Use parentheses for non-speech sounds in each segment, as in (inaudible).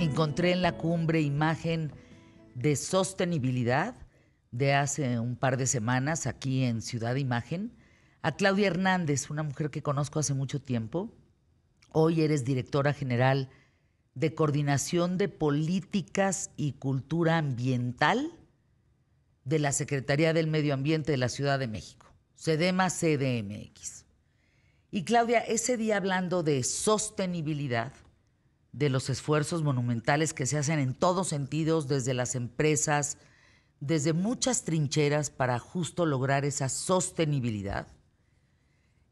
Encontré en la cumbre imagen de sostenibilidad de hace un par de semanas aquí en Ciudad Imagen a Claudia Hernández, una mujer que conozco hace mucho tiempo. Hoy eres directora general de Coordinación de Políticas y Cultura Ambiental de la Secretaría del Medio Ambiente de la Ciudad de México, SEDEMA CDMX. Y Claudia, ese día hablando de sostenibilidad, de los esfuerzos monumentales que se hacen en todos sentidos, desde las empresas, desde muchas trincheras para justo lograr esa sostenibilidad.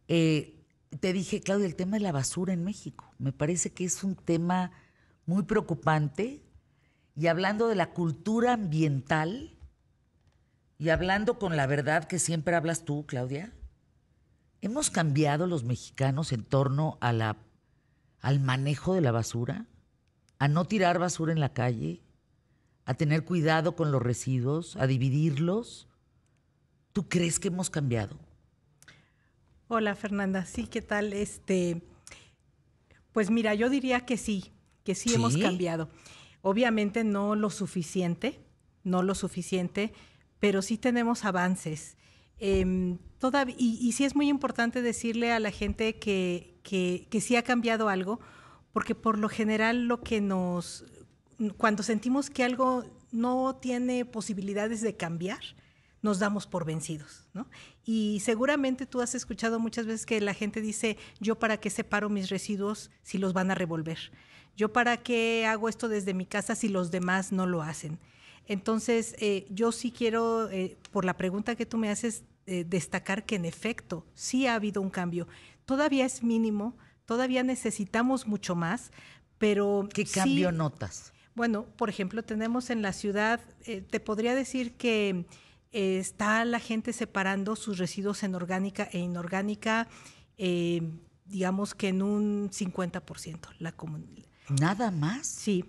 Eh, te dije, Claudia, el tema de la basura en México. Me parece que es un tema muy preocupante. Y hablando de la cultura ambiental, y hablando con la verdad que siempre hablas tú, Claudia, hemos cambiado los mexicanos en torno a la al manejo de la basura, a no tirar basura en la calle, a tener cuidado con los residuos, a dividirlos. ¿Tú crees que hemos cambiado? Hola Fernanda, sí, ¿qué tal? Este, pues mira, yo diría que sí, que sí, hemos cambiado. Obviamente no lo suficiente, no lo suficiente, pero sí tenemos avances. Em, y, y, sí es muy importante decirle a la gente que, que, sí ha cambiado algo, porque por lo general lo que nos, cuando sentimos que algo no tiene posibilidades de cambiar, nos damos por vencidos, ¿no? Y seguramente tú has escuchado muchas veces que la gente dice, yo para qué separo mis residuos si los van a revolver, yo para qué hago esto desde mi casa si los demás no lo hacen. Entonces, eh, yo sí quiero, eh, por la pregunta que tú me haces, eh, destacar que en efecto sí ha habido un cambio todavía es mínimo, todavía necesitamos mucho más, pero... ¿Qué cambio notas? Bueno, por ejemplo, tenemos en la ciudad, eh, te podría decir que eh, está la gente separando sus residuos en orgánica e inorgánica, eh, digamos que en un 50%. La ¿Nada más? Sí.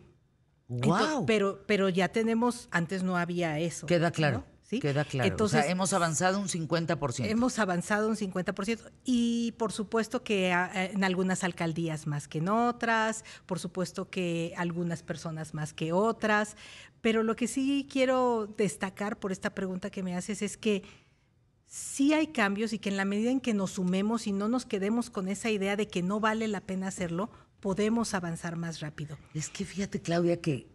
Wow. pero, pero ya tenemos, antes no había eso. Queda claro. Queda claro. Entonces, hemos avanzado un 50%. Hemos avanzado un 50% y por supuesto que ah, eh, en algunas alcaldías más que en otras, por supuesto que algunas personas más que otras, pero lo que sí quiero destacar por esta pregunta que me haces es que sí hay cambios y que en la medida en que nos sumemos y no nos quedemos con esa idea de que no vale la pena hacerlo, podemos avanzar más rápido. Es que fíjate, Claudia, que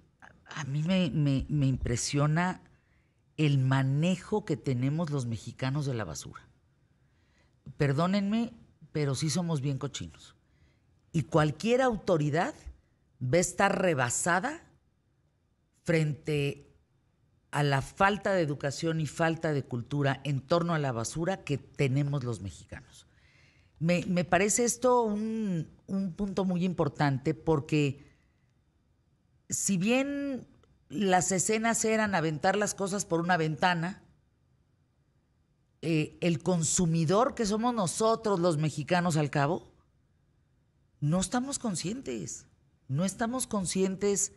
a mí me, me impresiona el manejo que tenemos los mexicanos de la basura. Perdónenme, pero sí somos bien cochinos. Y cualquier autoridad va a estar rebasada frente a la falta de educación y falta de cultura en torno a la basura que tenemos los mexicanos. Me, parece esto un, un punto muy importante porque si bien las escenas eran aventar las cosas por una ventana. Eh, el consumidor que somos nosotros los mexicanos al cabo, no estamos conscientes, no estamos conscientes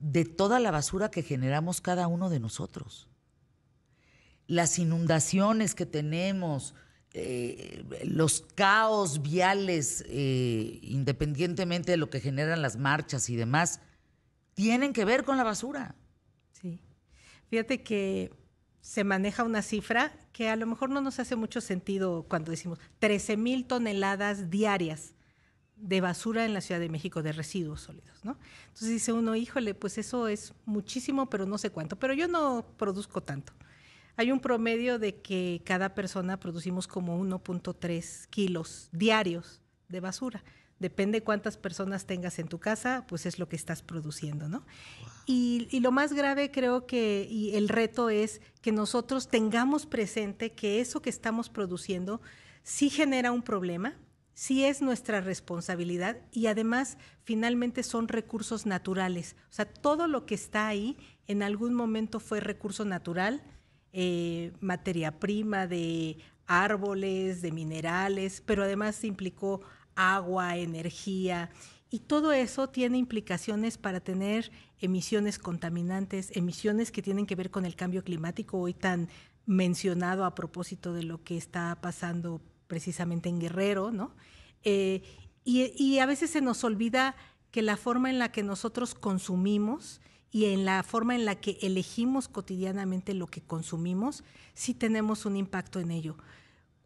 de toda la basura que generamos cada uno de nosotros. Las inundaciones que tenemos, eh, los caos viales, eh, independientemente de lo que generan las marchas y demás, tienen que ver con la basura. Sí. Fíjate que se maneja una cifra que a lo mejor no nos hace mucho sentido cuando decimos 13 mil toneladas diarias de basura en la Ciudad de México, de residuos sólidos, ¿no? Entonces dice uno, híjole, pues eso es muchísimo, pero no sé cuánto, pero yo no produzco tanto. Hay un promedio de que cada persona producimos como 1.3 kilos diarios de basura depende cuántas personas tengas en tu casa, pues es lo que estás produciendo, ¿no? Y, lo más grave creo que, y el reto es que nosotros tengamos presente que eso que estamos produciendo sí genera un problema, sí es nuestra responsabilidad y además finalmente son recursos naturales. O sea, todo lo que está ahí en algún momento fue recurso natural, eh, materia prima de árboles, de minerales, pero además implicó agua, energía, y todo eso tiene implicaciones para tener emisiones contaminantes, emisiones que tienen que ver con el cambio climático, hoy tan mencionado a propósito de lo que está pasando precisamente en Guerrero, ¿no? Eh, y, y, a veces se nos olvida que la forma en la que nosotros consumimos y en la forma en la que elegimos cotidianamente lo que consumimos, sí tenemos un impacto en ello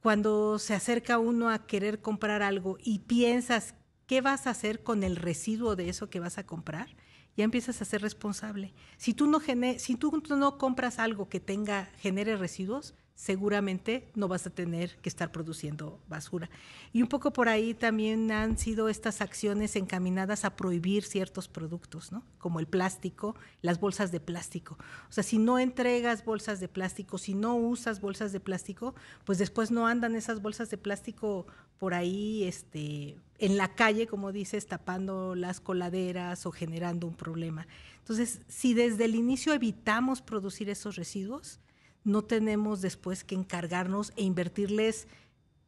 cuando se acerca uno a querer comprar algo y piensas qué vas a hacer con el residuo de eso que vas a comprar, ya empiezas a ser responsable. Si tú no, si tú no compras algo que tenga, genere residuos, seguramente no vas a tener que estar produciendo basura. Y un poco por ahí también han sido estas acciones encaminadas a prohibir ciertos productos, como el plástico, las bolsas de plástico. O sea, si no entregas bolsas de plástico, si no usas bolsas de plástico, pues después no andan esas bolsas de plástico por ahí este, en la calle, como dices, tapando las coladeras o generando un problema. Entonces, si desde el inicio evitamos producir esos residuos, no tenemos después que encargarnos e invertirles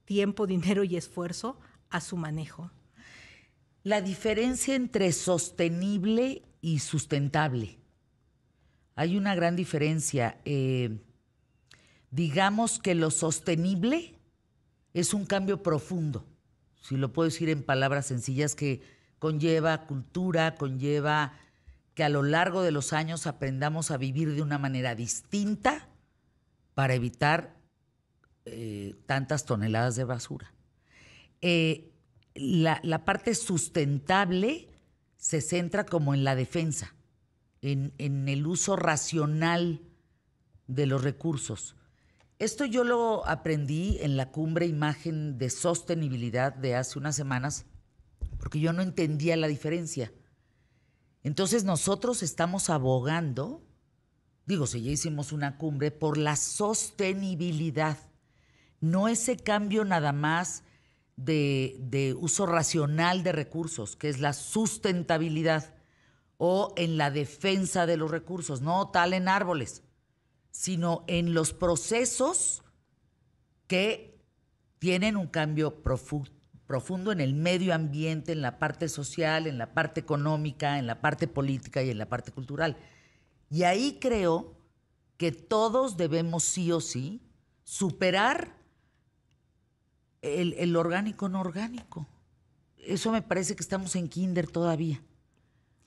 tiempo, dinero y esfuerzo a su manejo. La diferencia entre sostenible y sustentable. Hay una gran diferencia. Eh, digamos que lo sostenible es un cambio profundo, si lo puedo decir en palabras sencillas, que conlleva cultura, conlleva que a lo largo de los años aprendamos a vivir de una manera distinta para evitar eh, tantas toneladas de basura. Eh, la, parte sustentable se centra como en la defensa, en, en el uso racional de los recursos. Esto yo lo aprendí en la cumbre imagen de sostenibilidad de hace unas semanas, porque yo no entendía la diferencia. Entonces nosotros estamos abogando digo, si ya hicimos una cumbre, por la sostenibilidad. No ese cambio nada más de, uso racional de recursos, que es la sustentabilidad, o en la defensa de los recursos, no tal en árboles, sino en los procesos que tienen un cambio profundo en el medio ambiente, en la parte social, en la parte económica, en la parte política y en la parte cultural. Y ahí creo que todos debemos sí o sí superar el, orgánico no orgánico. Eso me parece que estamos en kinder todavía.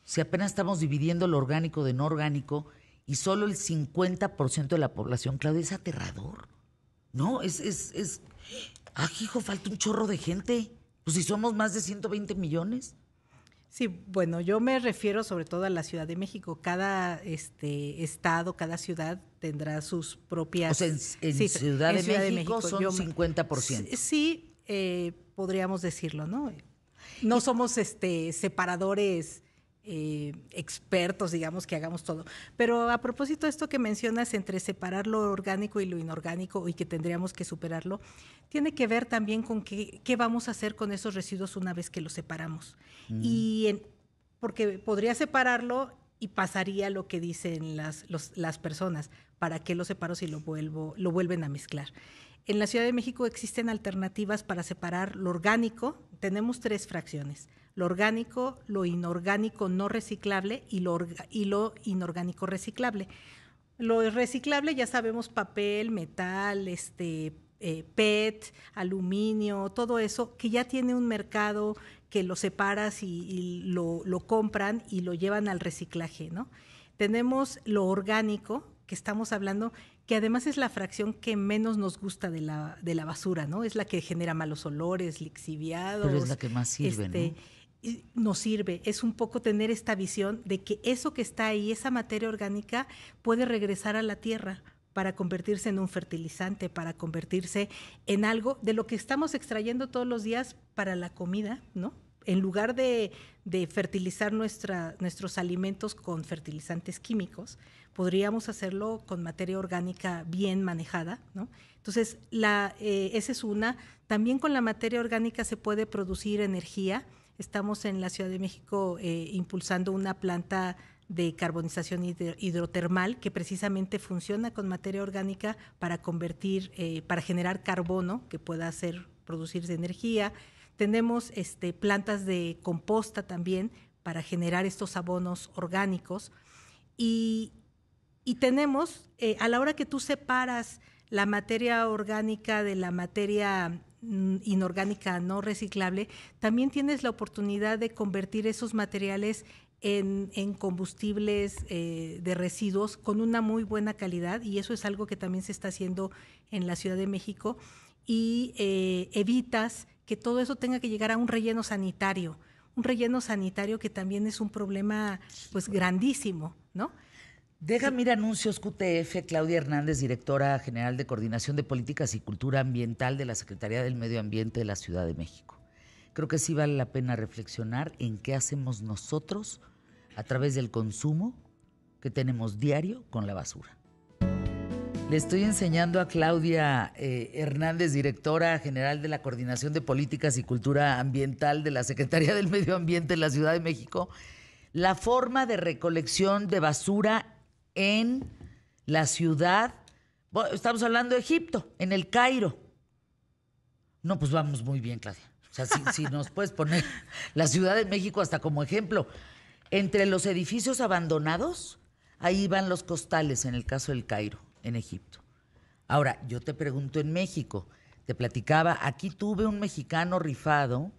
Si apenas estamos dividiendo lo orgánico de no orgánico y solo el 50% de la población, Claudia, es aterrador. No, es, es, es, ah, hijo, falta un chorro de gente. Pues si somos más de 120 millones. Sí, bueno, yo me refiero sobre todo a la Ciudad de México. Cada este estado, cada ciudad tendrá sus propias. O sea, en, Ciudad, de, México 50%. Sí, eh, podríamos decirlo, ¿no? No somos este separadores eh, expertos, digamos, que hagamos todo. Pero a propósito de esto que mencionas entre separar lo orgánico y lo inorgánico y que tendríamos que superarlo, tiene que ver también con qué, vamos a hacer con esos residuos una vez que los separamos. Mm. Y porque podría separarlo y pasaría lo que dicen las, personas, ¿para qué lo separo si lo, vuelvo, lo vuelven a mezclar? En la Ciudad de México existen alternativas para separar lo orgánico. Tenemos tres fracciones, lo orgánico, lo inorgánico no reciclable y lo, inorgánico reciclable. Lo reciclable ya sabemos papel, metal, este, eh, PET, aluminio, todo eso, que ya tiene un mercado que lo separas y, lo, compran y lo llevan al reciclaje, ¿no? Tenemos lo orgánico, que estamos hablando, que además es la fracción que menos nos gusta de la, basura, ¿no? Es la que genera malos olores, lixiviados. Pero es la que más sirve, este, ¿no? Nos sirve, es un poco tener esta visión de que eso que está ahí, esa materia orgánica, puede regresar a la tierra, para convertirse en un fertilizante, para convertirse en algo de lo que estamos extrayendo todos los días para la comida, ¿no? En lugar de, de fertilizar nuestra, nuestros alimentos con fertilizantes químicos, podríamos hacerlo con materia orgánica bien manejada, ¿no? Entonces, la, eh, esa es una. También con la materia orgánica se puede producir energía. Estamos en la Ciudad de México eh, impulsando una planta de carbonización hidrotermal que precisamente funciona con materia orgánica para convertir, eh, para generar carbono que pueda hacer producirse energía. Tenemos este, plantas de composta también para generar estos abonos orgánicos. Y y tenemos, eh, a la hora que tú separas la materia orgánica de la materia mm, inorgánica no reciclable, también tienes la oportunidad de convertir esos materiales en, combustibles eh, de residuos con una muy buena calidad y eso es algo que también se está haciendo en la Ciudad de México y eh, evitas que todo eso tenga que llegar a un relleno sanitario, un relleno sanitario que también es un problema pues grandísimo, ¿no? Deja mira anuncios QTF, Claudia Hernández, directora general de Coordinación de Políticas y Cultura Ambiental de la Secretaría del Medio Ambiente de la Ciudad de México. Creo que sí vale la pena reflexionar en qué hacemos nosotros a través del consumo que tenemos diario con la basura. Le estoy enseñando a Claudia eh, Hernández, directora general de la Coordinación de Políticas y Cultura Ambiental de la Secretaría del Medio Ambiente de la Ciudad de México, la forma de recolección de basura en la ciudad, estamos hablando de Egipto, en el Cairo. No, pues vamos muy bien, Claudia. O sea, si, nos puedes poner la Ciudad de México hasta como ejemplo. Entre los edificios abandonados, ahí van los costales, en el caso del Cairo, en Egipto. Ahora, yo te pregunto en México, te platicaba, aquí tuve un mexicano rifado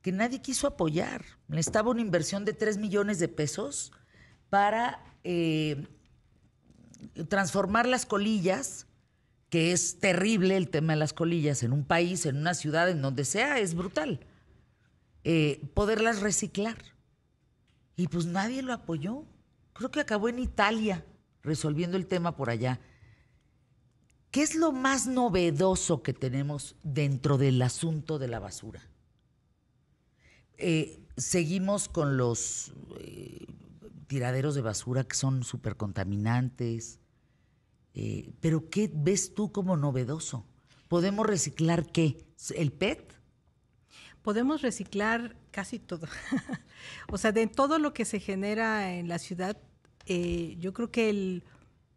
que nadie quiso apoyar. Le estaba una inversión de 3 millones de pesos para eh, transformar las colillas, que es terrible el tema de las colillas en un país, en una ciudad, en donde sea, es brutal, eh, poderlas reciclar. Y pues nadie lo apoyó. Creo que acabó en Italia resolviendo el tema por allá. ¿Qué es lo más novedoso que tenemos dentro del asunto de la basura? Eh, seguimos con los tiraderos de basura que son súper contaminantes. Eh, pero ¿qué ves tú como novedoso? ¿Podemos reciclar qué? ¿El PET? Podemos reciclar casi todo. (laughs) o sea, de todo lo que se genera en la ciudad, eh, yo creo que el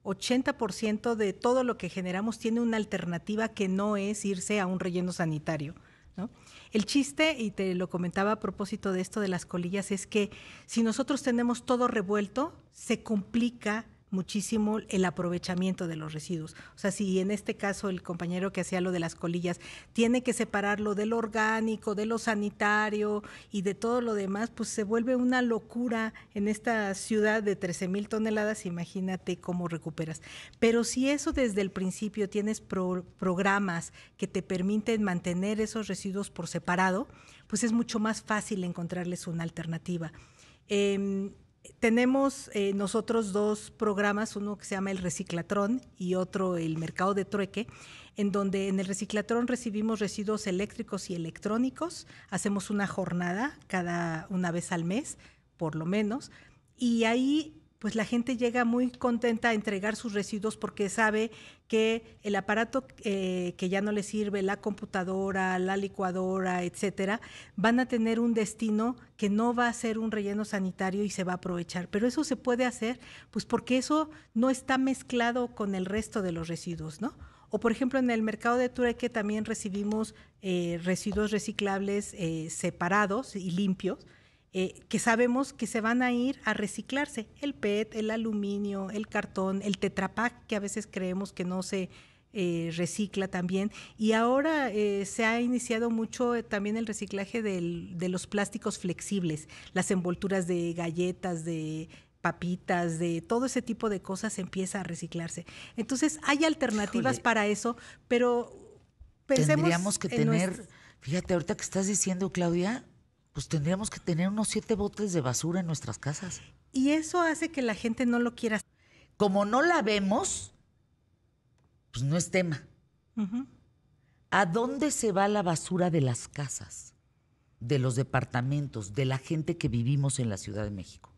80% de todo lo que generamos tiene una alternativa que no es irse a un relleno sanitario. El chiste, y te lo comentaba a propósito de esto de las colillas, es que si nosotros tenemos todo revuelto, se complica muchísimo el aprovechamiento de los residuos. O sea, si en este caso el compañero que hacía lo de las colillas tiene que separarlo del orgánico, de lo sanitario y de todo lo demás, pues se vuelve una locura en esta ciudad de 13 mil toneladas, imagínate cómo recuperas. Pero si eso desde el principio tienes programas que te permiten mantener esos residuos por separado, pues es mucho más fácil encontrarles una alternativa. Em, tenemos eh, nosotros dos programas, uno que se llama el Reciclatrón y otro el Mercado de Trueque, en donde en el Reciclatrón recibimos residuos eléctricos y electrónicos, hacemos una jornada cada una vez al mes, por lo menos, y ahí pues la gente llega muy contenta a entregar sus residuos porque sabe que el aparato eh, que ya no le sirve, la computadora, la licuadora, etcétera, van a tener un destino que no va a ser un relleno sanitario y se va a aprovechar. Pero eso se puede hacer, pues porque eso no está mezclado con el resto de los residuos, ¿no? O por ejemplo, en el mercado de Tureque también recibimos eh, residuos reciclables eh, separados y limpios eh, que sabemos que se van a ir a reciclarse. El PET, el aluminio, el cartón, el tetrapac, que a veces creemos que no se eh, recicla también. Y ahora eh, se ha iniciado mucho también el reciclaje de los plásticos flexibles, las envolturas de galletas, de papitas, de todo ese tipo de cosas empieza a reciclarse. Entonces hay alternativas para eso, pero pensemos tendríamos que tener, fíjate ahorita que estás diciendo Claudia, pues tendríamos que tener unos siete botes de basura en nuestras casas. Y eso hace que la gente no lo quiera. Como no la vemos, pues no es tema. ¿A dónde se va la basura de las casas, de los departamentos, de la gente que vivimos en la Ciudad de México?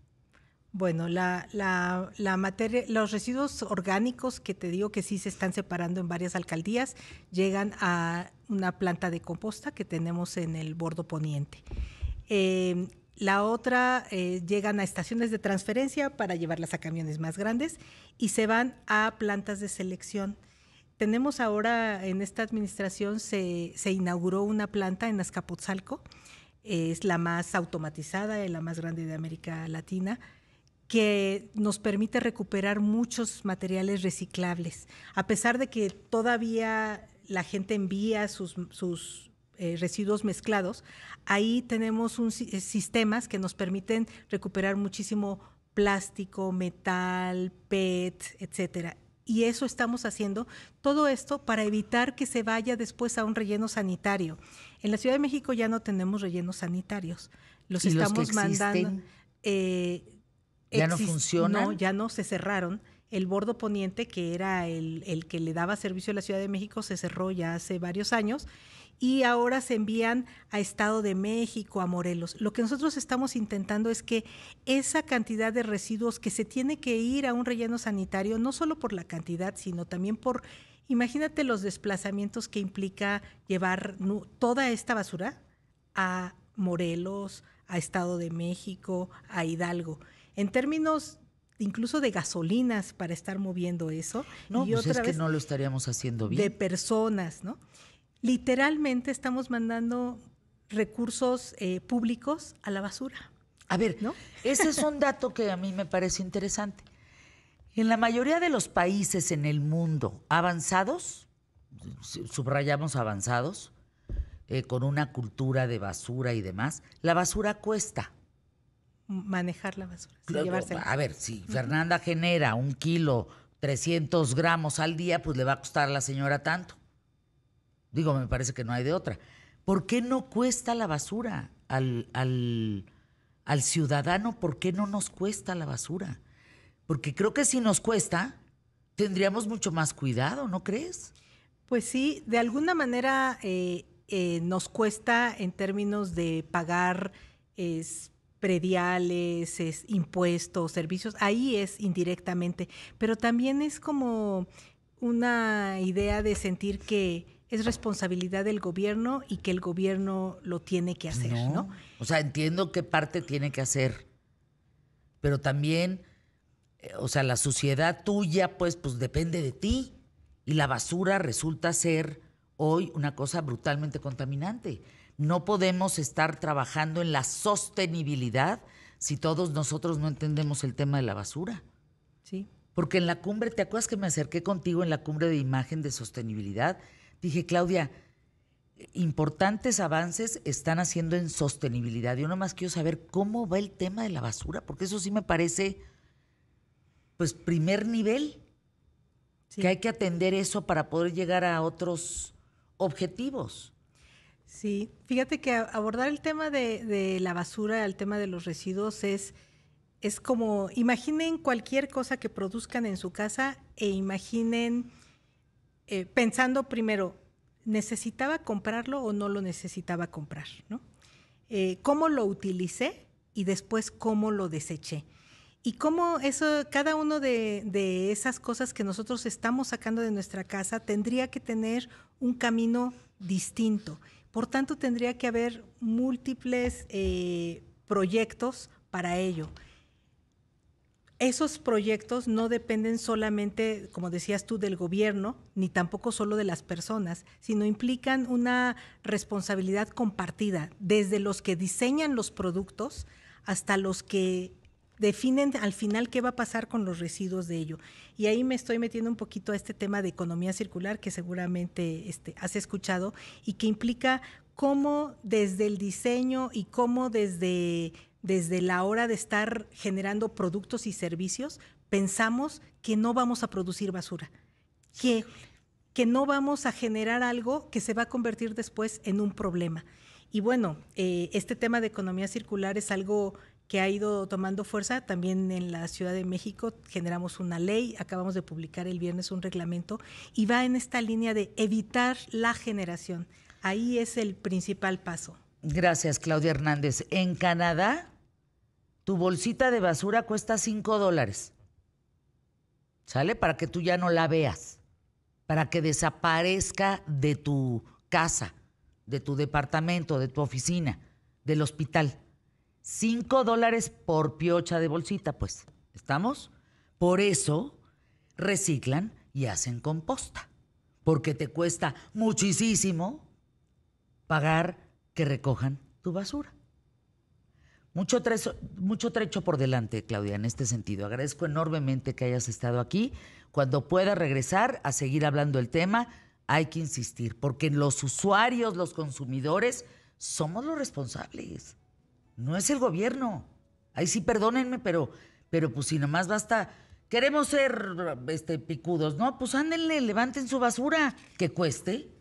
Bueno, la, la, materia, los residuos orgánicos que te digo que sí se están separando en varias alcaldías llegan a una planta de composta que tenemos en el bordo poniente. Em, la otra eh, llegan a estaciones de transferencia para llevarlas a camiones más grandes y se van a plantas de selección. Tenemos ahora en esta administración se, inauguró una planta en Azcapotzalco, es la más automatizada, y la más grande de América Latina, que nos permite recuperar muchos materiales reciclables. A pesar de que todavía la gente envía sus eh, residuos mezclados, ahí tenemos un, eh, sistemas que nos permiten recuperar muchísimo plástico, metal, PET, etcétera. Y eso estamos haciendo, todo esto para evitar que se vaya después a un relleno sanitario. En la Ciudad de México ya no tenemos rellenos sanitarios. Los estamos mandando. Eh, ¿Ya no funcionan? ya no, se cerraron. El bordo poniente, que era el, el que le daba servicio a la Ciudad de México, se cerró ya hace varios años y ahora se envían a Estado de México, a Morelos. Lo que nosotros estamos intentando es que esa cantidad de residuos que se tiene que ir a un relleno sanitario, no solo por la cantidad, sino también por, imagínate los desplazamientos que implica llevar toda esta basura a Morelos, a Estado de México, a Hidalgo. En términos incluso de gasolinas para estar moviendo eso. No, y pues que no lo estaríamos haciendo bien. De personas, ¿no? literalmente estamos mandando recursos eh, públicos a la basura. A ver, ese es un (laughs) dato que a mí me parece interesante. En la mayoría de los países en el mundo avanzados, subrayamos avanzados, eh, con una cultura de basura y demás, la basura cuesta. Manejar la basura. A ver, si Fernanda genera un kilo, 300 gramos al día, pues le va a costar a la señora tanto. Digo, me parece que no hay de otra. ¿Por qué no cuesta la basura al, al, ciudadano? ¿Por qué no nos cuesta la basura? Porque creo que si nos cuesta, tendríamos mucho más cuidado, ¿no crees? Pues sí, de alguna manera eh, eh, nos cuesta en términos de pagar es, prediales, es, impuestos, servicios, ahí es indirectamente, pero también es como una idea de sentir que es responsabilidad del gobierno y que el gobierno lo tiene que hacer, ¿no? O sea, entiendo qué parte tiene que hacer, pero también, eh, o sea, la sociedad tuya, pues, pues depende de ti y la basura resulta ser hoy una cosa brutalmente contaminante. No podemos estar trabajando en la sostenibilidad si todos nosotros no entendemos el tema de la basura. Sí. Porque en la cumbre, ¿te acuerdas que me acerqué contigo en la cumbre de imagen de sostenibilidad? dije, Claudia, importantes avances están haciendo en sostenibilidad. Yo más quiero saber cómo va el tema de la basura, porque eso sí me parece, pues, primer nivel, que hay que atender eso para poder llegar a otros objetivos. Sí, fíjate que abordar el tema de, la basura, el tema de los residuos es es como, imaginen cualquier cosa que produzcan en su casa e imaginen eh, pensando primero, ¿necesitaba comprarlo o no lo necesitaba comprar? Eh, ¿Cómo lo utilicé y después cómo lo deseché? Y cómo eso, cada uno de, esas cosas que nosotros estamos sacando de nuestra casa tendría que tener un camino distinto. Por tanto, tendría que haber múltiples eh, proyectos para ello esos proyectos no dependen solamente, como decías tú, del gobierno, ni tampoco solo de las personas, sino implican una responsabilidad compartida, desde los que diseñan los productos hasta los que definen al final qué va a pasar con los residuos de ello. Y ahí me estoy metiendo un poquito a este tema de economía circular que seguramente este, has escuchado y que implica cómo desde el diseño y cómo desde desde la hora de estar generando productos y servicios, pensamos que no vamos a producir basura, que, que no vamos a generar algo que se va a convertir después en un problema. Y bueno, eh, este tema de economía circular es algo que ha ido tomando fuerza. También en la Ciudad de México generamos una ley, acabamos de publicar el viernes un reglamento y va en esta línea de evitar la generación. Ahí es el principal paso. Gracias, Claudia Hernández. En Canadá tu bolsita de basura cuesta 5 dólares. ¿Sale? Para que tú ya no la veas, para que desaparezca de tu casa, de tu departamento, de tu oficina, del hospital. 5 dólares por piocha de bolsita, pues. ¿Estamos? Por eso reciclan y hacen composta, porque te cuesta muchísimo pagar que recojan tu basura. Mucho trecho, mucho trecho por delante, Claudia, en este sentido. Agradezco enormemente que hayas estado aquí. Cuando pueda regresar a seguir hablando el tema, hay que insistir, porque los usuarios, los consumidores, somos los responsables. No es el gobierno. Ahí sí, perdónenme, pero, pero pues si nomás basta. Queremos ser este, picudos, ¿no? Pues ándenle, levanten su basura, que cueste,